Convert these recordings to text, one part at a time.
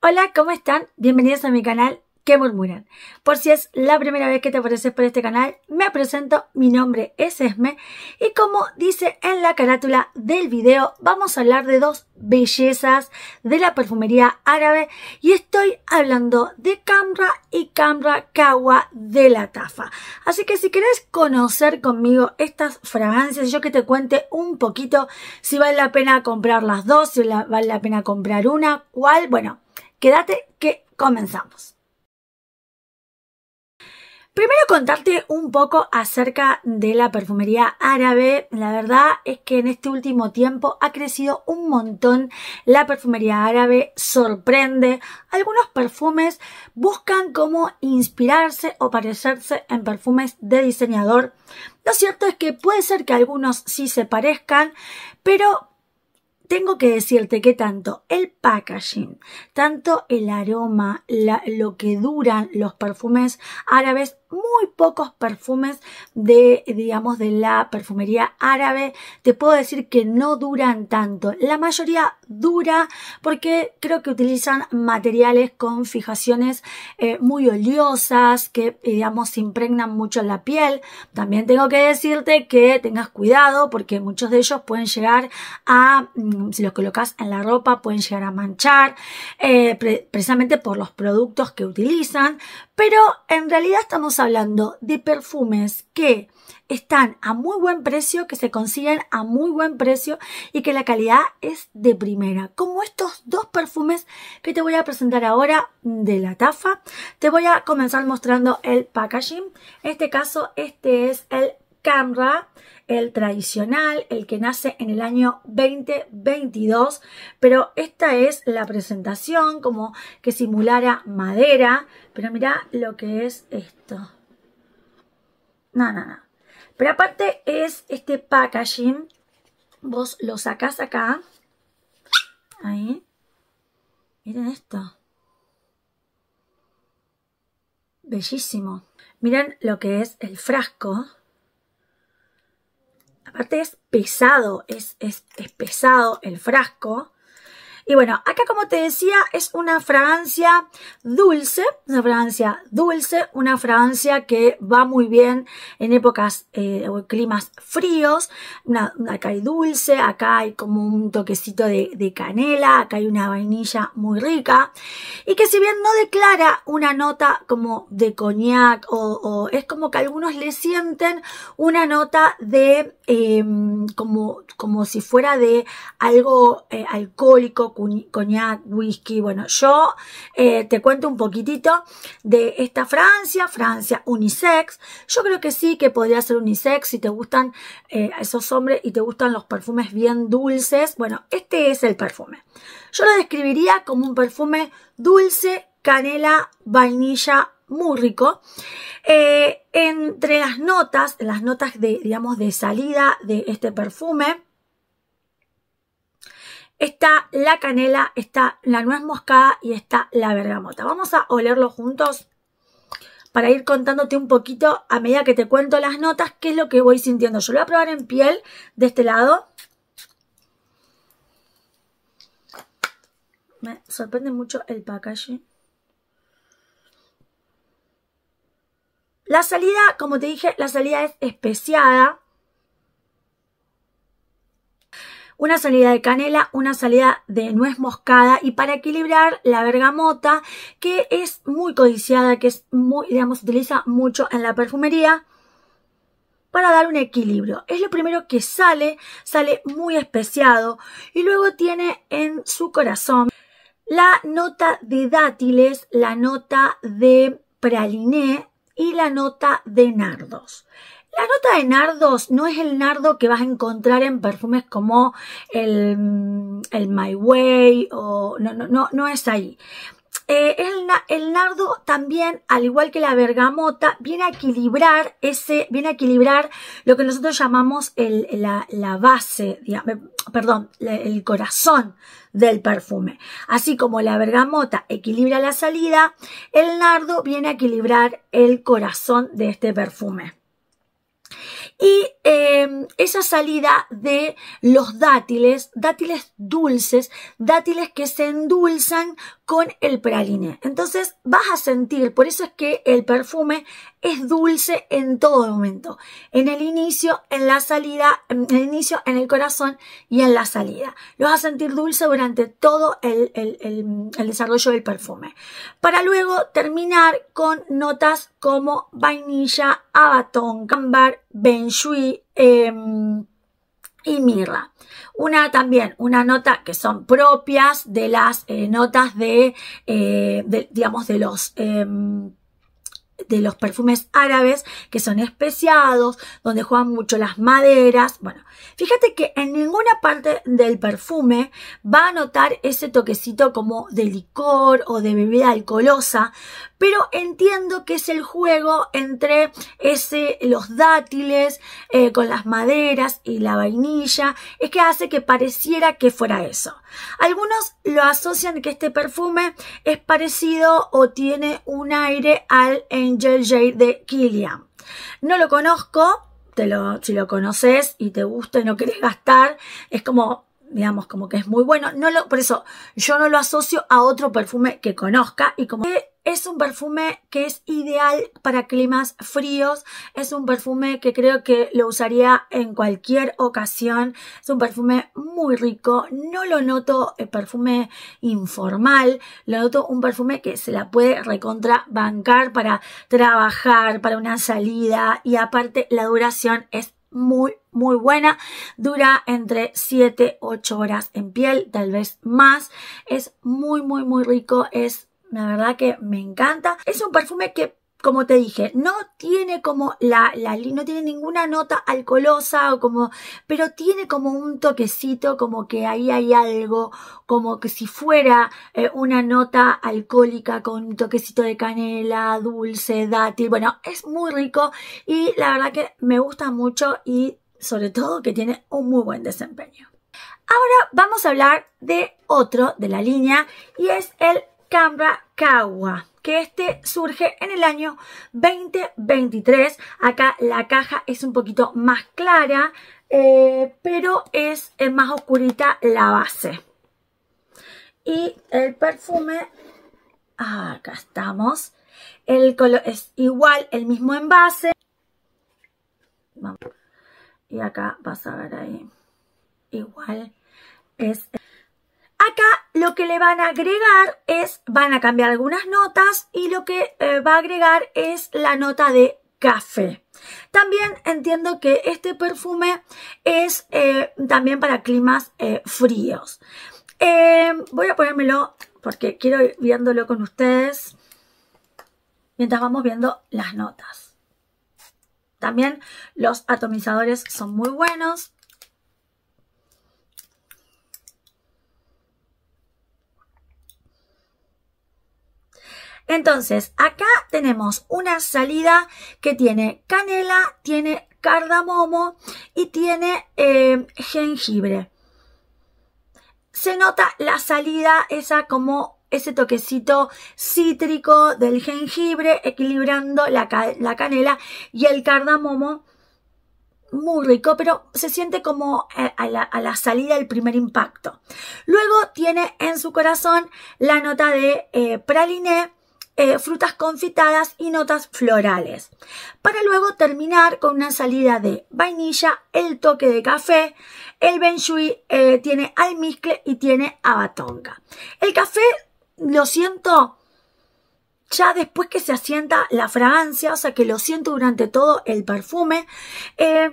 Hola, ¿cómo están? Bienvenidos a mi canal que murmuran? Por si es la primera vez que te apareces por este canal, me presento, mi nombre es Esme y como dice en la carátula del video, vamos a hablar de dos bellezas de la perfumería árabe y estoy hablando de Camra y Camra Kawa de la Tafa. Así que si querés conocer conmigo estas fragancias, yo que te cuente un poquito si vale la pena comprar las dos, si vale la pena comprar una, cuál, bueno, Quédate que comenzamos. Primero contarte un poco acerca de la perfumería árabe. La verdad es que en este último tiempo ha crecido un montón la perfumería árabe, sorprende. Algunos perfumes buscan cómo inspirarse o parecerse en perfumes de diseñador. Lo cierto es que puede ser que algunos sí se parezcan, pero tengo que decirte que tanto el packaging, tanto el aroma, la, lo que duran los perfumes árabes muy pocos perfumes de, digamos, de la perfumería árabe. Te puedo decir que no duran tanto. La mayoría dura porque creo que utilizan materiales con fijaciones eh, muy oleosas que, digamos, impregnan mucho la piel. También tengo que decirte que tengas cuidado porque muchos de ellos pueden llegar a, mm, si los colocas en la ropa, pueden llegar a manchar, eh, precisamente por los productos que utilizan. Pero en realidad estamos hablando de perfumes que están a muy buen precio, que se consiguen a muy buen precio y que la calidad es de primera. Como estos dos perfumes que te voy a presentar ahora de la tafa. Te voy a comenzar mostrando el packaging. En este caso, este es el el tradicional, el que nace en el año 2022, pero esta es la presentación como que simulara madera, pero mira lo que es esto. No, no, no. Pero aparte es este packaging, vos lo sacás acá, ahí, miren esto. Bellísimo. Miren lo que es el frasco. Aparte es pesado, es, es, es pesado el frasco. Y bueno, acá como te decía, es una fragancia dulce, una fragancia dulce, una fragancia que va muy bien en épocas eh, o climas fríos. acá hay dulce, acá hay como un toquecito de, canela, acá hay una vainilla muy rica. Y que si bien no declara una nota como de coñac o, es como que algunos le sienten una nota de em, como, como si fuera de algo eh, alcohólico, coñac, whisky. Bueno, yo eh, te cuento un poquitito de esta Francia, Francia unisex. Yo creo que sí, que podría ser unisex si te gustan eh, esos hombres y te gustan los perfumes bien dulces. Bueno, este es el perfume. Yo lo describiría como un perfume dulce, canela, vainilla, muy rico. Eh, entre las notas, las notas de, digamos, de salida de este perfume, está la canela, está la nuez moscada y está la bergamota. Vamos a olerlo juntos para ir contándote un poquito a medida que te cuento las notas, qué es lo que voy sintiendo. Yo lo voy a probar en piel de este lado. Me sorprende mucho el packaging. La salida, como te dije, la salida es especiada. una salida de canela, una salida de nuez moscada y para equilibrar la bergamota que es muy codiciada, que es muy, digamos, se utiliza mucho en la perfumería para dar un equilibrio. Es lo primero que sale, sale muy especiado y luego tiene en su corazón la nota de dátiles, la nota de praliné y la nota de nardos. La nota de nardos no es el nardo que vas a encontrar en perfumes como el, My Way o no, no, no, no es ahí. Eh, el, nardo también, al igual que la bergamota, viene a equilibrar ese, viene a equilibrar lo que nosotros llamamos la, la, base, eh, perdón, el corazón del perfume. Así como la bergamota equilibra la salida, el nardo viene a equilibrar el corazón de este perfume y em, esa salida de los dátiles, dátiles dulces, dátiles que se endulzan con el praliné. Entonces vas a sentir, por eso es que el perfume es dulce en todo momento, en el inicio, en la salida, en el inicio, en el corazón y en la salida. Lo vas a sentir dulce durante todo el, desarrollo del perfume. Para luego terminar con notas como vainilla, abatón, ámbar, Em, y mirra. Una también, una nota que son propias de las eh, notas eh, de, digamos, de los em, de los perfumes árabes que son especiados, donde juegan mucho las maderas. Bueno, fíjate que en ninguna parte del perfume va a notar ese toquecito como de licor o de bebida alcoholosa, pero entiendo que es el juego entre ese, los dátiles eh, con las maderas y la vainilla, es que hace que pareciera que fuera eso. Algunos lo asocian que este perfume es parecido o tiene un aire al Angel Jade de Killian. No lo conozco, te lo, si lo conoces y te gusta y no querés gastar, es como digamos, como que es muy bueno. No lo, por eso yo no lo asocio a otro perfume que conozca y como es un perfume que es ideal para climas fríos, es un perfume que creo que lo usaría en cualquier ocasión, es un perfume muy rico, no lo noto el eh, perfume informal, lo noto un perfume que se la puede recontra bancar para trabajar, para una salida y aparte la duración es muy muy buena, dura entre 7-8 horas en piel, tal vez más, es muy muy muy rico, es la verdad que me encanta, es un perfume que como te dije, no tiene como la, la, no tiene ninguna nota alcoholosa o como, pero tiene como un toquecito, como que ahí hay algo, como que si fuera eh, una nota alcohólica con un toquecito de canela, dulce, dátil, bueno, es muy rico y la verdad que me gusta mucho y sobre todo que tiene un muy buen desempeño. Ahora vamos a hablar de otro de la línea y es el Cambra Kawa, que este surge en el año 2023. Acá la caja es un poquito más clara, eh, pero es más oscurita la base. Y el perfume, ah, acá estamos, el color es igual, el mismo envase. Vamos y acá vas a ver ahí igual es acá lo que le van a agregar es van a cambiar algunas notas y lo que eh, va a agregar es la nota de café también entiendo que este perfume es eh, también para climas eh, fríos voy a ponérmelo porque quiero ir viéndolo con ustedes mientras vamos viendo las notas también los atomizadores son muy buenos. Entonces, acá tenemos una salida que tiene canela, tiene cardamomo y tiene eh, jengibre. Se nota la salida esa como ese toquecito cítrico del jengibre, equilibrando la, canela y el cardamomo muy rico, pero se siente como a la, salida del primer impacto. Luego tiene en su corazón la nota de eh, praliné, eh, frutas confitadas y notas florales. Para luego terminar con una salida de vainilla, el toque de café, el benjui eh, tiene almizcle y tiene abatonga. El café lo siento ya después que se asienta la fragancia, o sea que lo siento durante todo el perfume. Eh,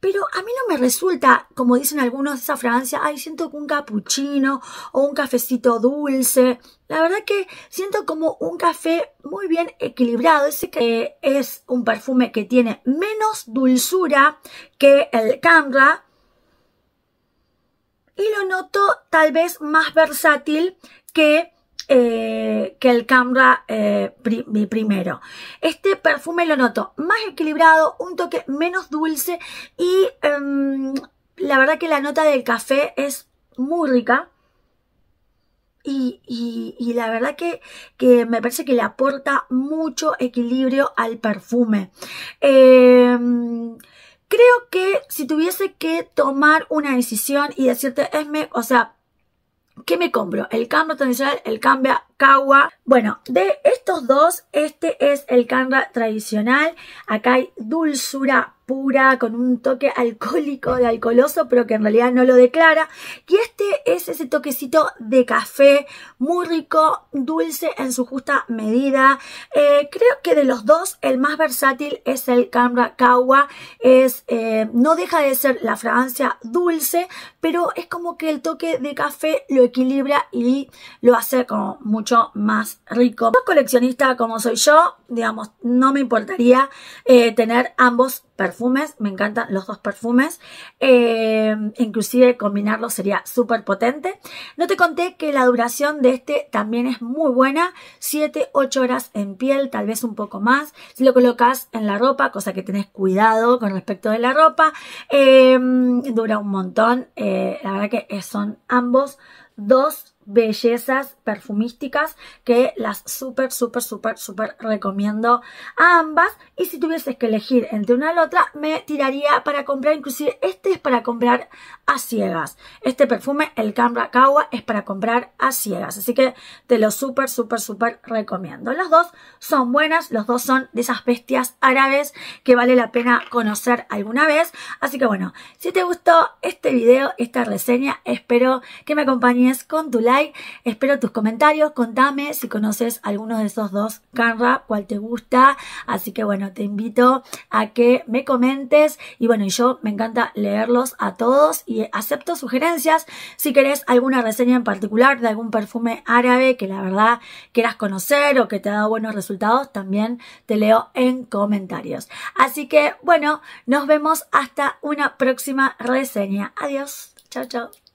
pero a mí no me resulta, como dicen algunos, esa fragancia, ay, siento un capuchino o un cafecito dulce. La verdad que siento como un café muy bien equilibrado. Ese que es un perfume que tiene menos dulzura que el Camra. Y lo noto tal vez más versátil que eh, que el Camra eh, mi primero. Este perfume lo noto más equilibrado, un toque menos dulce y em, la verdad que la nota del café es muy rica. Y, la verdad que, me parece que le aporta mucho equilibrio al perfume. Em, creo que si tuviese que tomar una decisión y decirte, Esme, o sea, ¿Qué me compro? El Canva tradicional, el cambio Kawa. Bueno, de estos dos, este es el Canva tradicional. Acá hay dulzura con un toque alcohólico, de alcoholoso, pero que en realidad no lo declara. Y este es ese toquecito de café, muy rico, dulce en su justa medida. Eh, creo que de los dos, el más versátil es el Kamrakawa. Es, eh, no deja de ser la fragancia dulce, pero es como que el toque de café lo equilibra y lo hace como mucho más rico. Coleccionista como soy yo, digamos, no me importaría eh, tener ambos perfumes, me encantan los dos perfumes, eh, inclusive combinarlos sería súper potente. No te conté que la duración de este también es muy buena, 7-8 horas en piel, tal vez un poco más, si lo colocas en la ropa, cosa que tenés cuidado con respecto de la ropa, eh, dura un montón, eh, la verdad que son ambos dos bellezas perfumísticas que las súper, súper, súper, súper recomiendo a ambas. Y si tuvieses que elegir entre una y la otra, me tiraría para comprar, inclusive este es para comprar a ciegas. Este perfume, el Kawa es para comprar a ciegas. Así que te lo súper, súper, súper recomiendo. Los dos son buenas, los dos son de esas bestias árabes que vale la pena conocer alguna vez. Así que bueno, si te gustó este video, esta reseña, espero que me acompañes con tu like Espero tus comentarios. Contame si conoces alguno de esos dos canra, cuál te gusta. Así que bueno, te invito a que me comentes. Y bueno, yo me encanta leerlos a todos y acepto sugerencias. Si querés alguna reseña en particular de algún perfume árabe que la verdad quieras conocer o que te ha dado buenos resultados, también te leo en comentarios. Así que bueno, nos vemos hasta una próxima reseña. Adiós. Chao, chao.